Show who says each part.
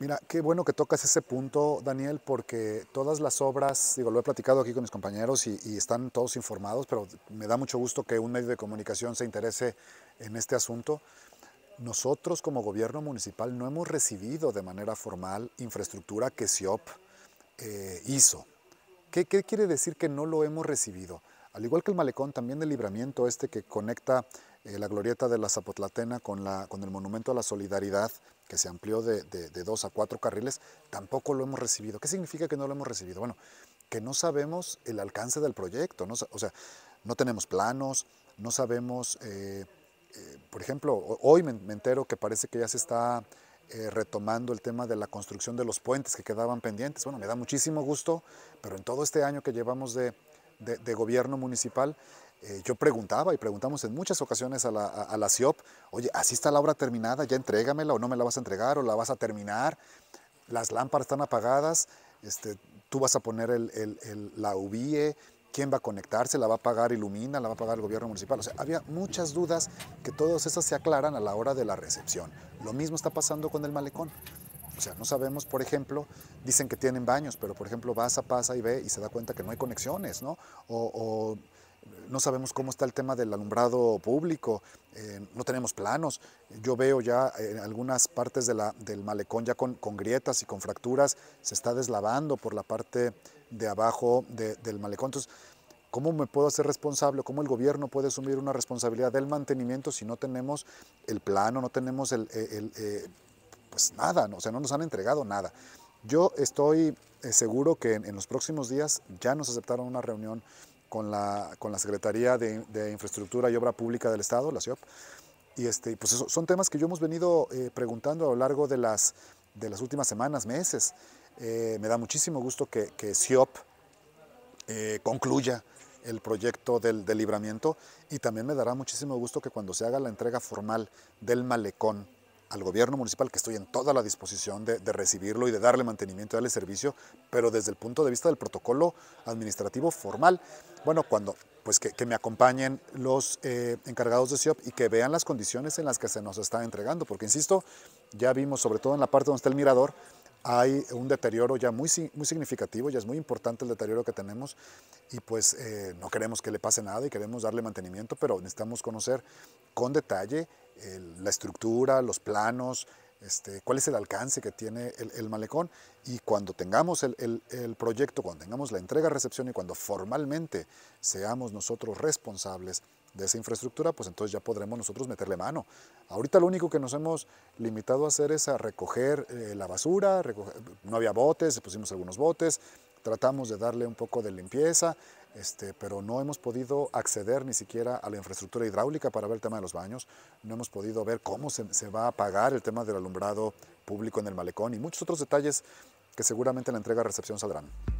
Speaker 1: Mira, qué bueno que tocas ese punto, Daniel, porque todas las obras, digo, lo he platicado aquí con mis compañeros y, están todos informados, pero me da mucho gusto que un medio de comunicación se interese en este asunto. Nosotros como gobierno municipal no hemos recibido de manera formal infraestructura que SIOP eh, hizo. ¿Qué, ¿Qué quiere decir que no lo hemos recibido? Al igual que el malecón, también el libramiento este que conecta eh, la glorieta de la Zapotlatena con, la, con el Monumento a la Solidaridad, que se amplió de, dos a cuatro carriles, tampoco lo hemos recibido. ¿Qué significa que no lo hemos recibido? Bueno, que no sabemos el alcance del proyecto, no, o sea, no tenemos planos, no sabemos, eh, eh, por ejemplo, hoy me, entero que parece que ya se está retomando el tema de la construcción de los puentes que quedaban pendientes. Bueno, me da muchísimo gusto, pero en todo este año que llevamos de, de, gobierno municipal. Eh, yo preguntaba y preguntamos en muchas ocasiones a la, a, la CIOP, oye, así está la obra terminada, ya entrégamela o no me la vas a entregar o la vas a terminar, las lámparas están apagadas, este, tú vas a poner el, la UBIE, quién va a conectarse, la va a pagar Ilumina, la va a pagar el gobierno municipal. O sea, había muchas dudas que todas esas se aclaran a la hora de la recepción. Lo mismo está pasando con el malecón no sabemos, por ejemplo, dicen que tienen baños, pero por ejemplo vas a pasa y ve y se da cuenta que no hay conexiones, ¿no? O, no sabemos cómo está el tema del alumbrado público, eh, no tenemos planos. Yo veo ya en eh, algunas partes del malecón ya con, con, grietas y con fracturas, se está deslavando por la parte de abajo del malecón. Entonces, ¿Cómo me puedo hacer responsable? ¿Cómo el gobierno puede asumir una responsabilidad del mantenimiento si no tenemos el plano, no tenemos el, eh, pues nada, ¿no? o sea, no nos han entregado nada. Yo estoy eh, seguro que en, los próximos días ya nos aceptaron una reunión con la, con la Secretaría de, Infraestructura y Obra Pública del Estado, la SIOP. Y este, pues son temas que yo hemos venido eh, preguntando a lo largo de las, de las últimas semanas, meses. Eh, me da muchísimo gusto que, que SIOP concluya el proyecto del, del libramiento y también me dará muchísimo gusto que cuando se haga la entrega formal del malecón al gobierno municipal, que estoy en toda la disposición de, recibirlo y de darle mantenimiento y darle servicio, pero desde el punto de vista del protocolo administrativo formal, bueno, cuando pues que, me acompañen los eh, encargados de SIOP y que vean las condiciones en las que se nos está entregando, porque insisto, ya vimos, sobre todo en la parte donde está el mirador, hay un deterioro ya muy, muy significativo, ya es muy importante el deterioro que tenemos y pues eh, no queremos que le pase nada y queremos darle mantenimiento, pero necesitamos conocer con detalle la estructura, los planos, este, cuál es el alcance que tiene el, malecón y cuando tengamos el, proyecto, cuando tengamos la entrega, recepción y cuando formalmente seamos nosotros responsables de esa infraestructura, pues entonces ya podremos nosotros meterle mano. Ahorita lo único que nos hemos limitado a hacer es a recoger eh, la basura, no había botes, pusimos algunos botes, tratamos de darle un poco de limpieza, este, pero no hemos podido acceder ni siquiera a la infraestructura hidráulica para ver el tema de los baños, no hemos podido ver cómo se, va a pagar el tema del alumbrado público en el malecón y muchos otros detalles que seguramente en la entrega-recepción saldrán.